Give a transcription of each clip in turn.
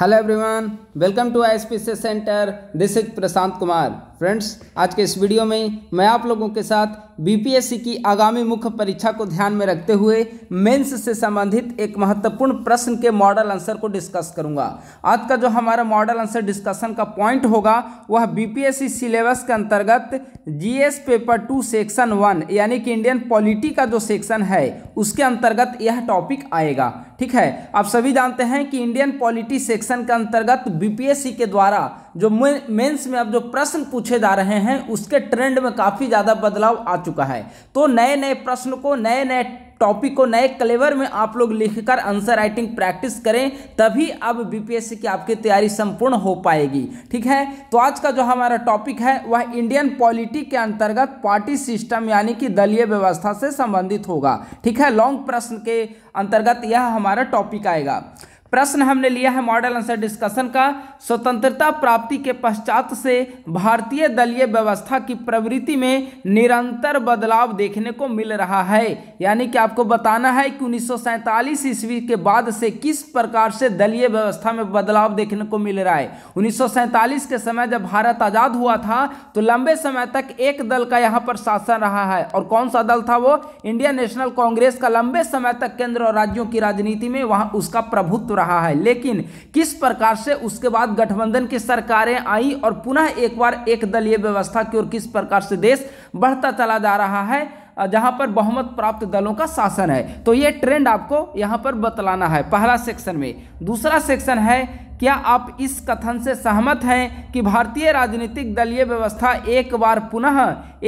hello everyone welcome to I center this is Prashant Kumar friends आज के इस वीडियो में मैं आप लोगों के साथ बीपीएससी की आगामी मुख्य परीक्षा को ध्यान में रखते हुए मेंस से संबंधित एक महत्वपूर्ण प्रश्न के मॉडल आंसर को डिस्कस करूंगा आज का जो हमारा मॉडल आंसर डिस्कशन का पॉइंट होगा वह बीपीएससी सिलेबस के अंतर्गत GS paper two section one यानी कि इंडियन पॉलिटी का जो सेक्शन है उसके अंतर्गत यह टॉपिक आएगा ठीक है आप सभी जानते हैं कि इंडियन पॉलिटी सेक्शन के अंतर्गत बीपीएससी के द्वारा जो मेंस में अब जो प्रश्न पूछे जा रहे हैं उसके ट्रेंड में काफ़ी ज़्यादा बदलाव आ चुका है तो नए नए प्रश्न को नए नए टॉपिक को नए क्लेवर में आप लोग लिखकर आंसर राइटिंग प्रैक्टिस करें तभी अब बीपीएससी की आपकी तैयारी संपूर्ण हो पाएगी ठीक है तो आज का जो हमारा टॉपिक है वह इंडियन पॉलिटी के अंतर्गत पार्टी सिस्टम यानी कि दलीय व्यवस्था से संबंधित होगा ठीक है लॉन्ग प्रश्न के अंतर्गत यह हमारा टॉपिक आएगा प्रश्न हमने लिया है मॉडल आंसर डिस्कशन का स्वतंत्रता प्राप्ति के पश्चात से भारतीय दलीय व्यवस्था की प्रवृत्ति में निरंतर बदलाव देखने को मिल रहा है यानी कि आपको बताना है कि उन्नीस ईस्वी के बाद से किस प्रकार से दलीय व्यवस्था में बदलाव देखने को मिल रहा है उन्नीस के समय जब भारत आज़ाद हुआ था तो लंबे समय तक एक दल का यहाँ पर शासन रहा है और कौन सा दल था वो इंडियन नेशनल कांग्रेस का लंबे समय तक केंद्र और राज्यों की राजनीति में वहाँ उसका प्रभुत्व रहा रहा है लेकिन किस प्रकार से उसके बाद गठबंधन की सरकारें आई और पुनः एक बार एक दलीय व्यवस्था की ओर किस प्रकार से देश बढ़ता चला जा रहा है जहां पर बहुमत प्राप्त दलों का शासन है तो ये ट्रेंड आपको यहां पर बतलाना है पहला सेक्शन में दूसरा सेक्शन है क्या आप इस कथन से सहमत हैं कि भारतीय राजनीतिक दलीय व्यवस्था एक बार पुनः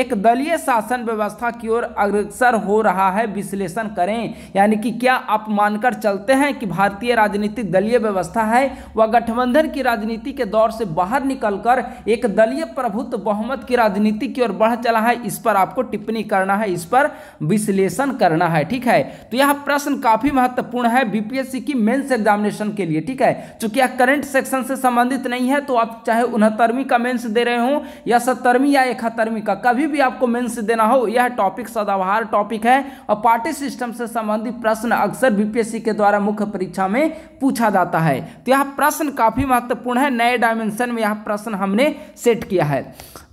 एक दलीय शासन व्यवस्था की ओर अग्रसर हो रहा है विश्लेषण करें यानी कि क्या आप मानकर चलते हैं कि भारतीय राजनीतिक दलीय व्यवस्था है वह गठबंधन की राजनीति के दौर से बाहर निकलकर एक दलीय प्रभुत्व बहुमत की राजनीति की ओर बढ़ चला है इस पर आपको टिप्पणी करना है इस पर विश्लेषण करना है ठीक है तो यह प्रश्न काफी महत्वपूर्ण है बीपीएससी की मेन्स एग्जामिनेशन के लिए ठीक है चूंकि करंट सेक्शन से संबंधित नहीं है तो आप चाहे उनहत्तरवीं का मेंस दे रहे हो या सत्तरवीं या इकहत्तरवीं का कभी भी आपको मेंस देना हो यह टॉपिक सदाबहार टॉपिक है और पार्टी सिस्टम से संबंधित प्रश्न अक्सर बीपीएससी के द्वारा मुख्य परीक्षा में पूछा जाता है तो यह प्रश्न काफ़ी महत्वपूर्ण है नए डायमेंशन में यह प्रश्न हमने सेट किया है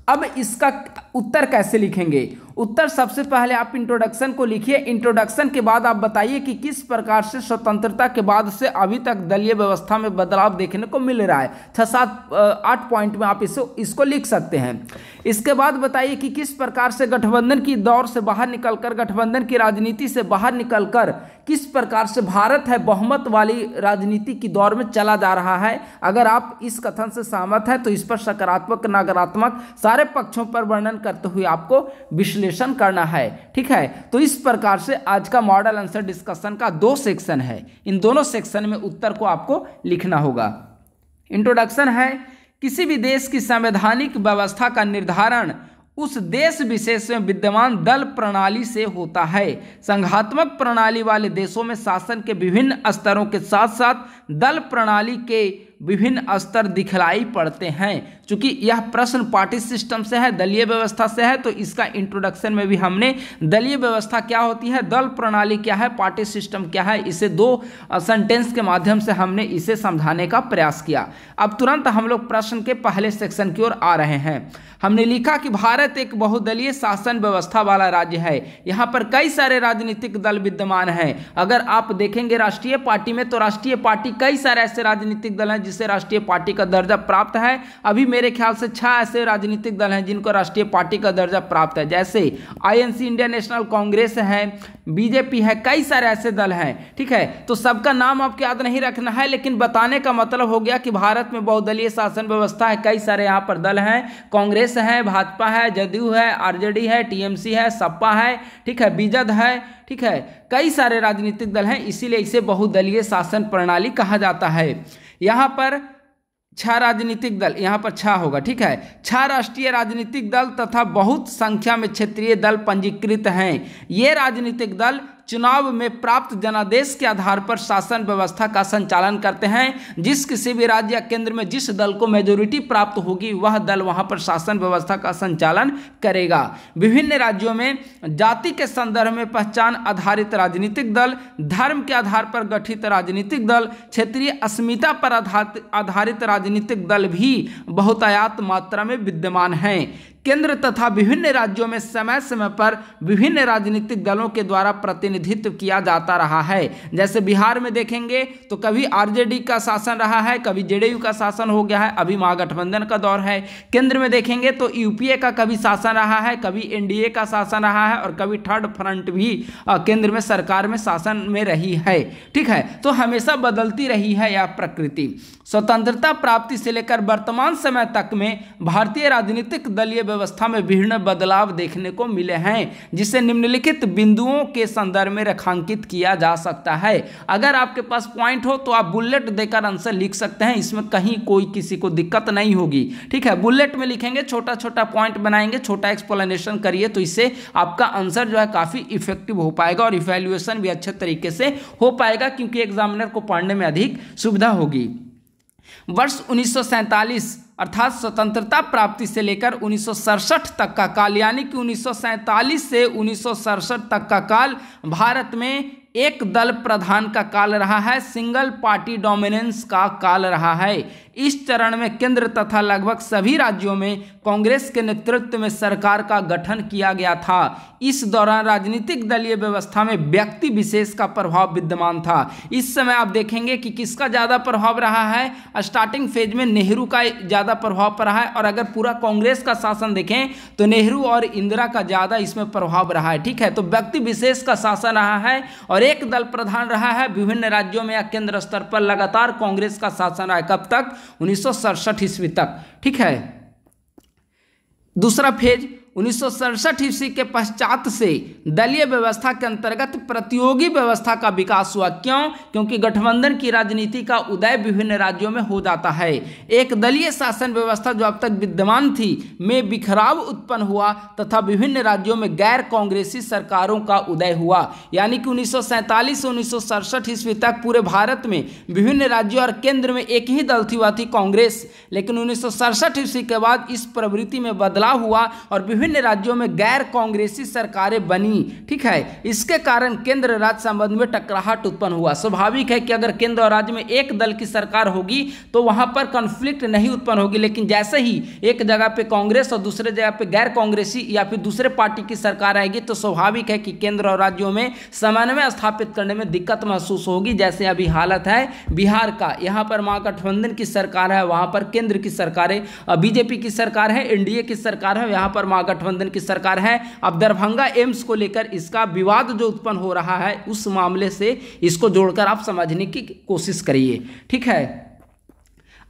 अब इसका उत्तर कैसे लिखेंगे उत्तर सबसे पहले आप इंट्रोडक्शन को लिखिए इंट्रोडक्शन के बाद आप बताइए कि किस प्रकार से स्वतंत्रता के बाद से अभी तक दलीय व्यवस्था में बदलाव देखने को मिल रहा है छः सात आठ पॉइंट में आप इसे इसको लिख सकते हैं इसके बाद बताइए कि किस प्रकार से गठबंधन की दौर से बाहर निकलकर गठबंधन की राजनीति से बाहर निकलकर किस प्रकार से भारत है बहुमत वाली राजनीति की दौर में चला जा रहा है अगर आप इस कथन से सहमत हैं तो इस पर सकारात्मक नकारात्मक सारे पक्षों पर वर्णन करते हुए आपको विश्लेषण करना है ठीक है तो इस प्रकार से आज का मॉडल आंसर डिस्कशन का दो सेक्शन है इन दोनों सेक्शन में उत्तर को आपको लिखना होगा इंट्रोडक्शन है किसी भी देश की संवैधानिक व्यवस्था का निर्धारण उस देश विशेष में विद्यमान दल प्रणाली से होता है संघात्मक प्रणाली वाले देशों में शासन के विभिन्न स्तरों के साथ साथ दल प्रणाली के विभिन्न स्तर दिखलाई पड़ते हैं क्योंकि यह प्रश्न पार्टी सिस्टम से है दलीय व्यवस्था से है तो इसका इंट्रोडक्शन में भी हमने दलीय व्यवस्था क्या होती है दल प्रणाली क्या है पार्टी सिस्टम क्या है इसे दो सेंटेंस के माध्यम से हमने इसे समझाने का प्रयास किया अब तुरंत हम लोग प्रश्न के पहले सेक्शन की ओर आ रहे हैं हमने लिखा कि भारत एक बहुदलीय शासन व्यवस्था वाला राज्य है यहाँ पर कई सारे राजनीतिक दल विद्यमान हैं अगर आप देखेंगे राष्ट्रीय पार्टी में तो राष्ट्रीय पार्टी कई सारे ऐसे राजनीतिक दल हैं जिसे राष्ट्रीय पार्टी का दर्जा प्राप्त है अभी मेरे ख्याल से छह ऐसे राजनीतिक दल हैं जिनको राष्ट्रीय पार्टी का दर्जा प्राप्त है जैसे आईएनसी इंडिया नेशनल कांग्रेस है बीजेपी है कई सारे ऐसे दल हैं ठीक है तो सबका नाम आपको याद नहीं रखना है लेकिन बताने का मतलब हो गया कि भारत में बहुदलीय शासन व्यवस्था है कई सारे यहाँ पर दल हैं कांग्रेस है भाजपा है जदयू है आरजेडी है टीएमसी है सपा है ठीक है बीजद है ठीक है कई सारे राजनीतिक दल हैं इसीलिए इसे बहुदलीय शासन प्रणाली कहा जाता है यहाँ पर छह राजनीतिक दल यहां पर छह होगा ठीक है छह राष्ट्रीय राजनीतिक दल तथा बहुत संख्या में क्षेत्रीय दल पंजीकृत हैं ये राजनीतिक दल चुनाव में प्राप्त जनादेश के आधार पर शासन व्यवस्था का संचालन करते हैं जिस किसी भी राज्य या केंद्र में जिस दल को मेजोरिटी प्राप्त होगी वह दल वहां पर शासन व्यवस्था का संचालन करेगा विभिन्न राज्यों में जाति के संदर्भ में पहचान आधारित राजनीतिक दल धर्म के आधार पर गठित राजनीतिक दल क्षेत्रीय अस्मिता पर आधारित राजनीतिक दल भी बहुतायात मात्रा में विद्यमान हैं केंद्र तथा विभिन्न राज्यों में समय समय पर विभिन्न राजनीतिक दलों के द्वारा प्रतिनिधित्व किया जाता रहा है जैसे बिहार में देखेंगे तो कभी आरजेडी का शासन रहा है कभी जेडीयू का शासन हो गया है अभी महागठबंधन का दौर है केंद्र में देखेंगे तो यूपीए का कभी शासन रहा है कभी एनडीए का शासन रहा है और कभी थर्ड फ्रंट भी केंद्र में सरकार में शासन में रही है ठीक है तो हमेशा बदलती रही है यह प्रकृति स्वतंत्रता प्राप्ति से लेकर वर्तमान समय तक में भारतीय राजनीतिक दलीय व्यवस्था में विभिन्न बदलाव देखने को मिले हैं जिसे निम्नलिखित बिंदुओं के संदर्भ में रेखांकित किया जा सकता है अगर आपके पास पॉइंट हो तो आप बुलेट देकर आंसर लिख सकते हैं इसमें कहीं कोई किसी को दिक्कत नहीं होगी ठीक है बुलेट में लिखेंगे छोटा छोटा पॉइंट बनाएंगे छोटा एक्सप्लेनेशन करिए तो इससे आपका आंसर जो है काफ़ी इफेक्टिव हो पाएगा और इवेल्युएसन भी अच्छे तरीके से हो पाएगा क्योंकि एग्जामिनर को पढ़ने में अधिक सुविधा होगी वर्ष उन्नीस अर्थात स्वतंत्रता प्राप्ति से लेकर उन्नीस तक का काल यानी कि उन्नीस से उन्नीस तक का काल भारत में एक दल प्रधान का काल रहा है सिंगल पार्टी डोमिनेंस का काल रहा है इस चरण में केंद्र तथा लगभग सभी राज्यों में कांग्रेस के नेतृत्व में सरकार का गठन किया गया था इस दौरान राजनीतिक दलीय व्यवस्था में व्यक्ति विशेष का प्रभाव विद्यमान था इस समय आप देखेंगे कि किसका ज़्यादा प्रभाव रहा है स्टार्टिंग फेज में नेहरू का ज़्यादा प्रभाव पड़ा है और अगर पूरा कांग्रेस का शासन देखें तो नेहरू और इंदिरा का ज़्यादा इसमें प्रभाव रहा है ठीक है तो व्यक्ति विशेष का शासन रहा है और एक दल प्रधान रहा है विभिन्न राज्यों में या केंद्र स्तर पर लगातार कांग्रेस का शासन रहा है कब तक उन्नीस ईस्वी तक ठीक है दूसरा फेज उन्नीस ईस्वी के पश्चात से दलीय व्यवस्था के अंतर्गत प्रतियोगी व्यवस्था का विकास हुआ क्यों क्योंकि गठबंधन की राजनीति का उदय विभिन्न राज्यों में हो जाता है एक दलीय शासन व्यवस्था जो अब तक विद्यमान थी में बिखराव उत्पन्न हुआ तथा विभिन्न राज्यों में गैर कांग्रेसी सरकारों का उदय हुआ यानी कि उन्नीस से उन्नीस ईस्वी तक पूरे भारत में विभिन्न राज्यों और केंद्र में एक ही दल थी हुआ थी कांग्रेस लेकिन उन्नीस ईस्वी के बाद इस प्रवृत्ति में बदलाव हुआ और विभिन्न विभिन्न राज्यों में गैर कांग्रेसी सरकारें बनी ठीक है इसके कारण केंद्र राज्य संबंध में टकराहट उत्पन्न हुआ स्वाभाविक है कि अगर केंद्र और राज्य में एक दल की सरकार होगी तो वहां पर कॉन्फ्लिक्ट नहीं उत्पन्न होगी लेकिन जैसे ही एक जगह पर कांग्रेस और दूसरे जगह पर गैर कांग्रेसी या फिर दूसरे पार्टी की सरकार आएगी तो स्वाभाविक है कि केंद्र और राज्यों में समन्वय स्थापित करने में दिक्कत महसूस होगी जैसे अभी हालत है बिहार का यहाँ पर महागठबंधन की सरकार है वहां पर केंद्र की सरकारें बीजेपी की सरकार है एनडीए की सरकार है यहां पर महागठ महागठबंधन की सरकार है अब दरभंगा एम्स को लेकर इसका विवाद जो उत्पन्न हो रहा है उस मामले से इसको जोड़कर आप समझने की कोशिश करिए ठीक है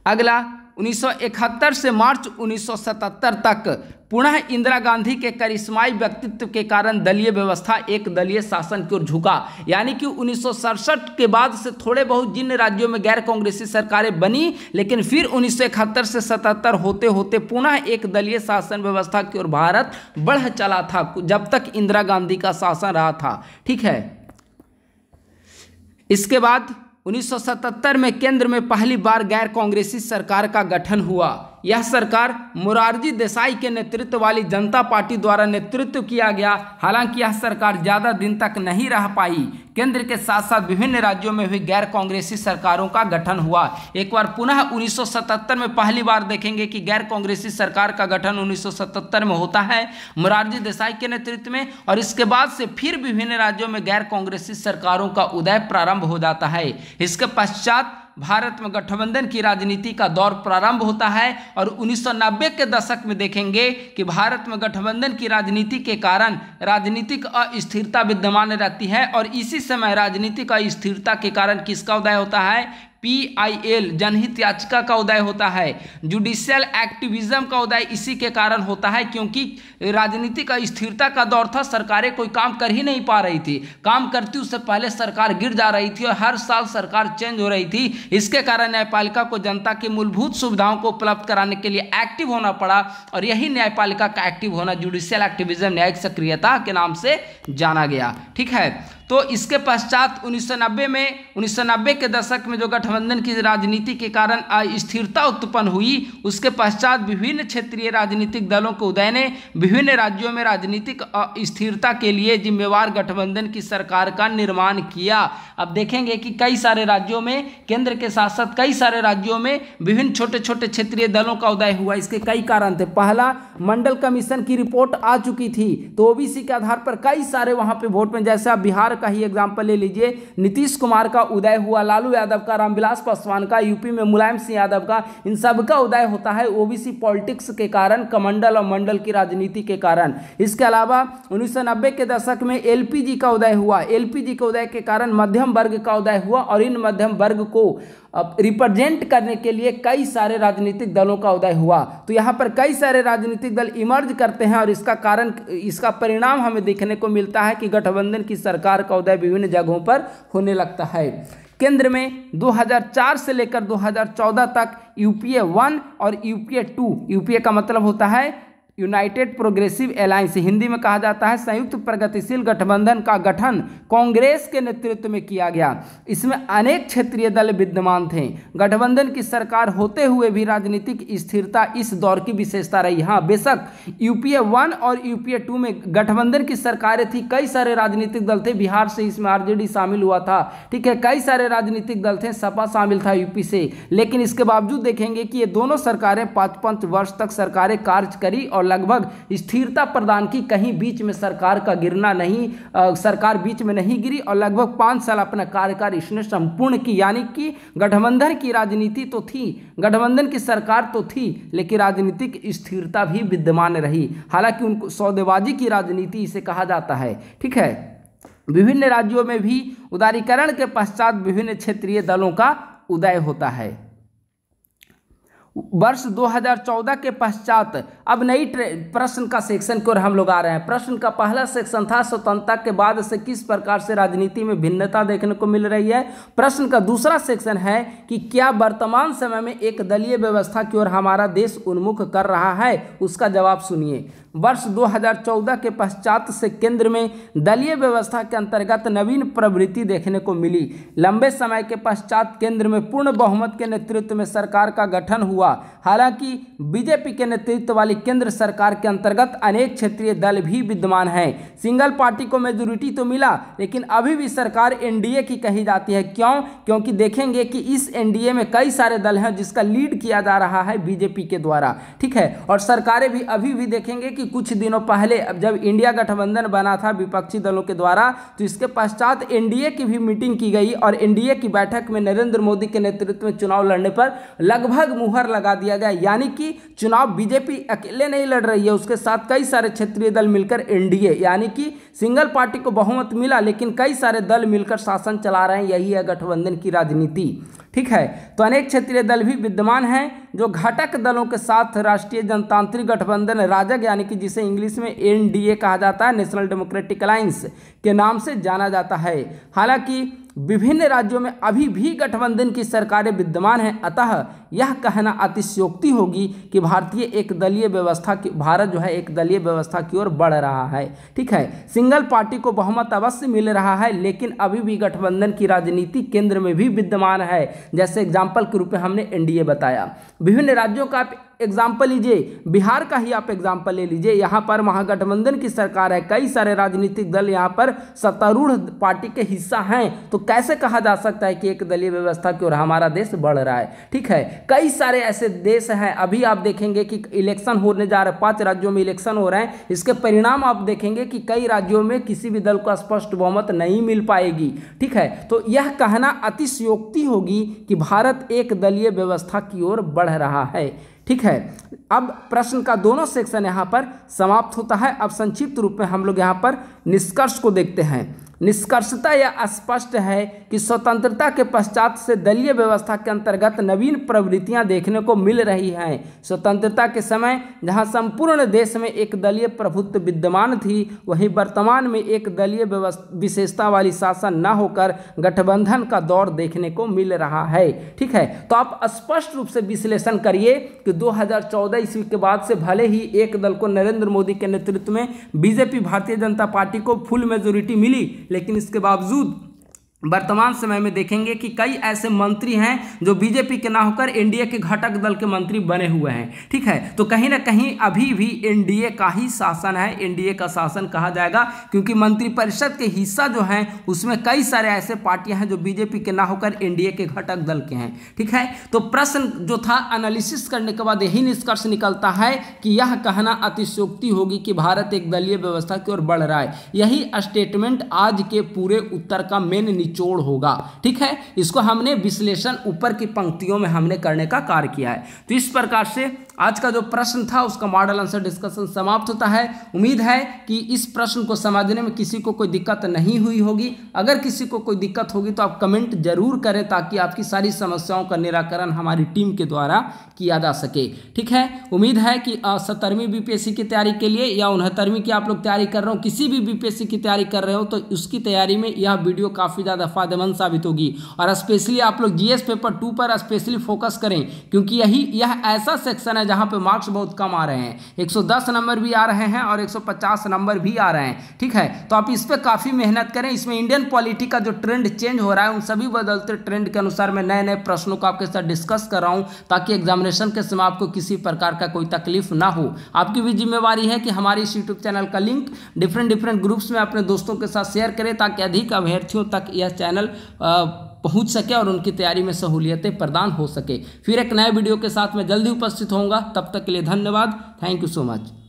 अगला 1971 से मार्च 1977 तक पुनः इंदिरा गांधी के करिश्माई व्यक्तित्व के कारण दलीय व्यवस्था एक दलीय शासन की ओर झुका यानी कि उन्नीस के बाद से थोड़े बहुत जिन राज्यों में गैर कांग्रेसी सरकारें बनी लेकिन फिर उन्नीस से 77 होते होते पुनः एक दलीय शासन व्यवस्था की ओर भारत बढ़ चला था जब तक इंदिरा गांधी का शासन रहा था ठीक है इसके बाद 1977 में केंद्र में पहली बार गैर कांग्रेसी सरकार का गठन हुआ यह सरकार मुरारजी देसाई के नेतृत्व वाली जनता पार्टी द्वारा नेतृत्व किया गया हालांकि यह सरकार ज़्यादा दिन तक नहीं रह पाई केंद्र के साथ साथ विभिन्न राज्यों में हुई गैर कांग्रेसी सरकारों का गठन हुआ एक बार पुनः 1977 में पहली बार देखेंगे कि गैर कांग्रेसी सरकार का गठन 1977 में होता है मुरारजी देसाई के नेतृत्व में और इसके बाद से फिर विभिन्न राज्यों में गैर कांग्रेसी सरकारों का उदय प्रारंभ हो जाता है इसके पश्चात भारत में गठबंधन की राजनीति का दौर प्रारंभ होता है और 1990 के दशक में देखेंगे कि भारत में गठबंधन की राजनीति के कारण राजनीतिक अस्थिरता विद्यमान रहती है और इसी समय राजनीतिक अस्थिरता के कारण किसका उदय होता है पीआईएल जनहित याचिका का उदय होता है जुडिशियल एक्टिविज्म का उदय इसी के कारण होता है क्योंकि राजनीतिक अस्थिरता का दौर था सरकारें कोई काम कर ही नहीं पा रही थी काम करती उससे पहले सरकार गिर जा रही थी और हर साल सरकार चेंज हो रही थी इसके कारण न्यायपालिका को जनता की मूलभूत सुविधाओं को उपलब्ध कराने के लिए एक्टिव होना पड़ा और यही न्यायपालिका का एक्टिव होना जुडिशियल एक्टिविज्म न्यायिक सक्रियता के नाम से जाना गया ठीक है तो इसके पश्चात 1990 में 1990 के दशक में जो गठबंधन की राजनीति के कारण अस्थिरता उत्पन्न हुई उसके पश्चात विभिन्न क्षेत्रीय राजनीतिक दलों के उदय ने विभिन्न राज्यों में राजनीतिक अस्थिरता के लिए जिम्मेवार गठबंधन की सरकार का निर्माण किया अब देखेंगे कि कई सारे राज्यों में केंद्र के साथ साथ कई सारे राज्यों में विभिन्न छोटे छोटे क्षेत्रीय दलों का उदय हुआ इसके कई कारण थे पहला मंडल कमीशन की रिपोर्ट आ चुकी थी तो ओबीसी के आधार पर कई सारे वहाँ पर वोट में जैसे बिहार का ही एग्जाम्पल ले लीजिए नीतीश कुमार का उदय हुआ लालू यादव का रामविलास पासवान का यूपी में मुलायम सिंह यादव का इन सब का उदय होता है ओबीसी पॉलिटिक्स के कारण कमंडल और मंडल की राजनीति के कारण इसके अलावा उन्नीस के दशक में एल का उदय हुआ एल के उदय के कारण मध्यम वर्ग का उदय हुआ और इन मध्यम वर्ग को रिप्रेजेंट करने के लिए कई सारे राजनीतिक दलों का उदय हुआ तो यहाँ पर कई सारे राजनीतिक दल इमर्ज करते हैं और इसका कारण इसका परिणाम हमें देखने को मिलता है कि गठबंधन की सरकार का उदय विभिन्न जगहों पर होने लगता है केंद्र में 2004 से लेकर 2014 तक यूपीए वन और यूपीए टू यूपीए का मतलब होता है यूनाइटेड प्रोग्रेसिव अलायंस हिंदी में कहा जाता है संयुक्त प्रगतिशील गठबंधन का गठन कांग्रेस के नेतृत्व में किया गया इसमें अनेक क्षेत्रीय दल विद्यमान थे गठबंधन की सरकार होते हुए भी राजनीतिक स्थिरता इस दौर की विशेषता रही हाँ बेशक यूपीए वन और यूपीए टू में गठबंधन की सरकारें थी कई सारे राजनीतिक दल थे बिहार से इसमें आर शामिल हुआ था ठीक है कई सारे राजनीतिक दल थे सपा शामिल था यूपी से लेकिन इसके बावजूद देखेंगे कि ये दोनों सरकारें पाँच पाँच वर्ष तक सरकारें कार्य करी और लगभग स्थिरता प्रदान की कहीं बीच में सरकार का गिरना नहीं आ, सरकार बीच में नहीं गिरी और लगभग पाँच साल अपना कार्यकाल इसने संपूर्ण की यानी कि गठबंधन की राजनीति तो थी गठबंधन की सरकार तो थी लेकिन राजनीतिक स्थिरता भी विद्यमान रही हालांकि उनको सौदेबाजी की राजनीति इसे कहा जाता है ठीक है विभिन्न राज्यों में भी उदारीकरण के पश्चात विभिन्न क्षेत्रीय दलों का उदय होता है वर्ष 2014 के पश्चात अब नई प्रश्न का सेक्शन की ओर हम लोग आ रहे हैं प्रश्न का पहला सेक्शन था स्वतंत्रता के बाद से किस प्रकार से राजनीति में भिन्नता देखने को मिल रही है प्रश्न का दूसरा सेक्शन है कि क्या वर्तमान समय में एक दलीय व्यवस्था की ओर हमारा देश उन्मुख कर रहा है उसका जवाब सुनिए वर्ष 2014 के पश्चात से केंद्र में दलीय व्यवस्था के अंतर्गत नवीन प्रवृत्ति देखने को मिली लंबे समय के पश्चात केंद्र में पूर्ण बहुमत के नेतृत्व में सरकार का गठन हुआ हुआ हालांकि बीजेपी के नेतृत्व वाली केंद्र सरकार के अंतर्गत अनेक क्षेत्रीय दल भी विद्यमान हैं सिंगल पार्टी को मेजोरिटी तो मिला लेकिन अभी भी सरकार एनडीए की कही जाती है क्यों क्योंकि देखेंगे कि इस एनडीए में कई सारे दल हैं जिसका लीड किया जा रहा है बीजेपी के द्वारा ठीक है और सरकारें भी अभी भी देखेंगे कि कुछ दिनों पहले जब इंडिया गठबंधन बना था विपक्षी दलों के द्वारा तो इसके पश्चात एनडीए की भी मीटिंग की गई और एनडीए की बैठक में नरेंद्र मोदी के नेतृत्व में चुनाव लड़ने पर लगभग मुहर लगा दिया गया यानी कि चुनाव बीजेपी अकेले नहीं लड़ रही है उसके साथ कई सारे क्षेत्रीय दल मिलकर एनडीए यानी कि सिंगल पार्टी को बहुमत मिला लेकिन कई सारे दल मिलकर शासन चला रहे हैं यही है गठबंधन की राजनीति ठीक है तो अनेक क्षेत्रीय दल भी विद्यमान हैं जो घटक दलों के साथ राष्ट्रीय जनतांत्रिक गठबंधन राजग यानी कि जिसे इंग्लिश में एनडीए कहा जाता है नेशनल डेमोक्रेटिक अलायंस के नाम से जाना जाता है हालांकि विभिन्न राज्यों में अभी भी गठबंधन की सरकारें विद्यमान हैं अतः यह कहना अतिशयोक्ति होगी कि भारतीय एक दलीय व्यवस्था की भारत जो है एक दलीय व्यवस्था की ओर बढ़ रहा है ठीक है सिंगल पार्टी को बहुमत अवश्य मिल रहा है लेकिन अभी भी गठबंधन की राजनीति केंद्र में भी विद्यमान है जैसे एग्जाम्पल के रूप में हमने एनडीए बताया विभिन्न राज्यों का एग्जाम्पल लीजिए बिहार का ही आप एग्जाम्पल ले लीजिए यहाँ पर महागठबंधन की सरकार है कई सारे राजनीतिक दल यहाँ पर सत्तारूढ़ पार्टी के हिस्सा हैं तो कैसे कहा जा सकता है कि एक दलीय व्यवस्था की ओर हमारा देश बढ़ रहा है ठीक है कई सारे ऐसे देश हैं अभी आप देखेंगे कि इलेक्शन होने जा रहे पाँच राज्यों में इलेक्शन हो रहे हैं इसके परिणाम आप देखेंगे कि कई राज्यों में किसी भी दल को स्पष्ट बहुमत नहीं मिल पाएगी ठीक है तो यह कहना अतिशयोक्ति होगी कि भारत एक दलीय व्यवस्था की ओर बढ़ रहा है ठीक है अब प्रश्न का दोनों सेक्शन यहाँ पर समाप्त होता है अब संक्षिप्त रूप में हम लोग यहाँ पर निष्कर्ष को देखते हैं निष्कर्षता यह स्पष्ट है कि स्वतंत्रता के पश्चात से दलीय व्यवस्था के अंतर्गत नवीन प्रवृत्तियां देखने को मिल रही हैं स्वतंत्रता के समय जहां संपूर्ण देश में एक दलीय प्रभुत्व विद्यमान थी वहीं वर्तमान में एक दलीय विशेषता वाली शासन न होकर गठबंधन का दौर देखने को मिल रहा है ठीक है तो आप स्पष्ट रूप से विश्लेषण करिए कि दो ईस्वी के बाद से भले ही एक दल को नरेंद्र मोदी के नेतृत्व में बीजेपी भारतीय जनता पार्टी को फुल मेजोरिटी मिली लेकिन इसके बावजूद वर्तमान समय में देखेंगे कि कई ऐसे मंत्री हैं जो बीजेपी के ना होकर एनडीए के घटक दल के मंत्री बने हुए हैं ठीक है तो कहीं ना कहीं अभी भी एनडीए का ही शासन है एनडीए का शासन कहा जाएगा क्योंकि मंत्रिपरिषद के हिस्सा जो हैं उसमें कई सारे ऐसे पार्टियां हैं जो बीजेपी के ना होकर एनडीए के घटक दल के हैं ठीक है तो प्रश्न जो था एनालिसिस करने के बाद यही निष्कर्ष निकलता है कि यह कहना अतिशोक्ति होगी कि भारत एक दलीय व्यवस्था की ओर बढ़ रहा है यही स्टेटमेंट आज के पूरे उत्तर का मेन निचोड़ होगा ठीक है इसको हमने विश्लेषण ऊपर की पंक्तियों में हमने करने का कार्य किया है तो इस प्रकार से आज का जो प्रश्न था उसका मॉडल आंसर डिस्कशन समाप्त होता है उम्मीद है कि इस प्रश्न को समझने में किसी को कोई दिक्कत नहीं हुई होगी अगर किसी को कोई दिक्कत होगी तो आप कमेंट जरूर करें ताकि आपकी सारी समस्याओं का निराकरण हमारी टीम के द्वारा किया जा सके ठीक है उम्मीद है कि सत्तरवीं बीपीएससी की तैयारी के लिए या उनहत्तरवीं की आप लोग तैयारी कर रहे हो किसी भी बीपीएससी की तैयारी कर रहे हो तो उसकी तैयारी में यह वीडियो काफ़ी ज़्यादा फायदेमंद साबित होगी और स्पेशली आप लोग जीएस पेपर टू पर स्पेशली फोकस करें क्योंकि यही यह ऐसा सेक्शन है जहाँ पे मार्क्स बहुत कम आ रहे हैं 110 नंबर भी आ रहे हैं और 150 नंबर भी आ रहे हैं ठीक है तो आप इस पर काफ़ी मेहनत करें इसमें इंडियन पॉलिटी का जो ट्रेंड चेंज हो रहा है उन सभी बदलते ट्रेंड के अनुसार मैं नए नए प्रश्नों को आपके साथ डिस्कस कर रहा हूँ ताकि एग्जामिनेशन के समय आपको किसी प्रकार का कोई तकलीफ ना हो आपकी भी जिम्मेवारी है कि हमारे इस यूट्यूब चैनल का लिंक डिफरेंट डिफरेंट ग्रुप्स में अपने दोस्तों के साथ शेयर करें ताकि अधिक अभ्यर्थियों तक यह चैनल पहुंच सके और उनकी तैयारी में सहूलियतें प्रदान हो सके फिर एक नए वीडियो के साथ मैं जल्दी उपस्थित होऊंगा तब तक के लिए धन्यवाद थैंक यू सो मच